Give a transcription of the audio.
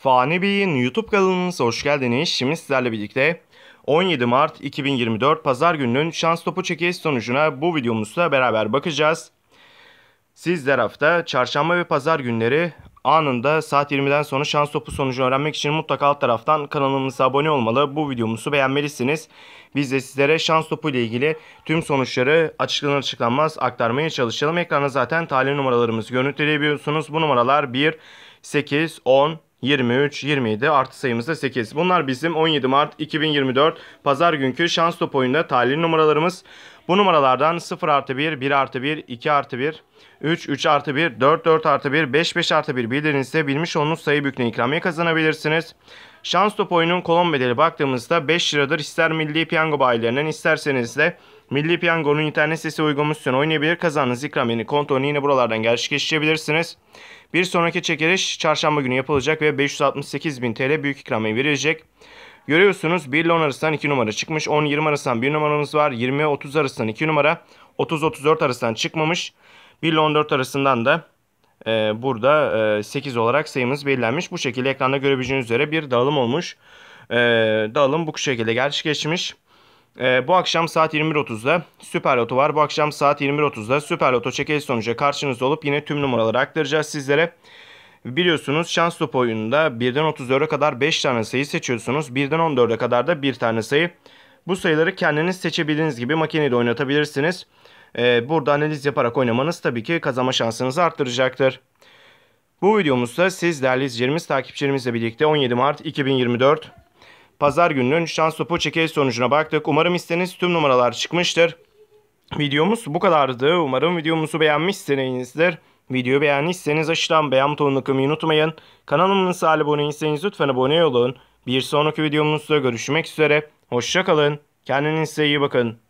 Fani Bey'in YouTube kanalımıza hoş geldiniz. Şimdi sizlerle birlikte 17 Mart 2024 Pazar gününün şans topu çekilişi sonucuna bu videomuzla beraber bakacağız. Sizler hafta çarşamba ve pazar günleri anında saat 20'den sonra şans topu sonucunu öğrenmek için mutlaka alt taraftan kanalımıza abone olmalı. Bu videomuzu beğenmelisiniz. Biz de sizlere şans topu ile ilgili tüm sonuçları açıklanır açıklanmaz aktarmaya çalışalım. Ekrana zaten talih numaralarımızı görüntüleyebiliyorsunuz. Bu numaralar 1, 8, 10, 23, 27 artı sayımız da 8. Bunlar bizim 17 Mart 2024 pazar günkü şans top oyunda talih numaralarımız. Bu numaralardan 0 artı 1, 1 artı 1, 2 artı 1, 3, 3 artı 1, 4, 4 artı 1, 5, 5 artı 1 bildirinizde bilmiş olduğunuz sayı bükne ikramiye kazanabilirsiniz. Şans top oyunun kolon bedeli baktığımızda 5 liradır İster milli piyango bayilerinden isterseniz de Milli Piyango'nun internet sitesi uygulamasını oynayabilir. Kazandığınız ikramiyeni kontrolünü yine buralardan gerçekleştirebilirsiniz. Bir sonraki çekiliş çarşamba günü yapılacak ve 568.000 TL büyük ikramiye verilecek. Görüyorsunuz 1 ile 10 arasından 2 numara çıkmış. 10-20 arasından 1 numaramız var. 20-30 arasından 2 numara. 30-34 arasından çıkmamış. 1 ile 14 arasından da e, burada e, 8 olarak sayımız belirlenmiş. Bu şekilde ekranda görebileceğiniz üzere bir dağılım olmuş. E, dağılım bu şekilde gerçekleşmiş. Ee, bu akşam saat 21.30'da Süper Loto var. Bu akşam saat 21.30'da Süper Loto çekiliş sonucu karşınızda olup yine tüm numaraları aktaracağız sizlere. Biliyorsunuz şans topu oyununda 1'den 34'e kadar 5 tane sayı seçiyorsunuz. 1'den 14'e kadar da 1 tane sayı. Bu sayıları kendiniz seçebildiğiniz gibi makinede oynatabilirsiniz. Ee, burada analiz yaparak oynamanız tabii ki kazanma şansınızı arttıracaktır. Bu videomuzda siz değerli izleyicilerimiz, takipçilerimizle birlikte 17 Mart 2024 Pazar gününün şans topu çekiliş sonucuna baktık. Umarım istediğiniz tüm numaralar çıkmıştır. Videomuz bu kadardı. Umarım videomuzu beğenmişsinizdir. Videoyu beğendiyseniz aşağıdan beğen butonuna kılmayı unutmayın. Kanalımıza abone değilseniz lütfen abone olun. Bir sonraki videomuzda görüşmek üzere. Hoşçakalın. Kendinize iyi bakın.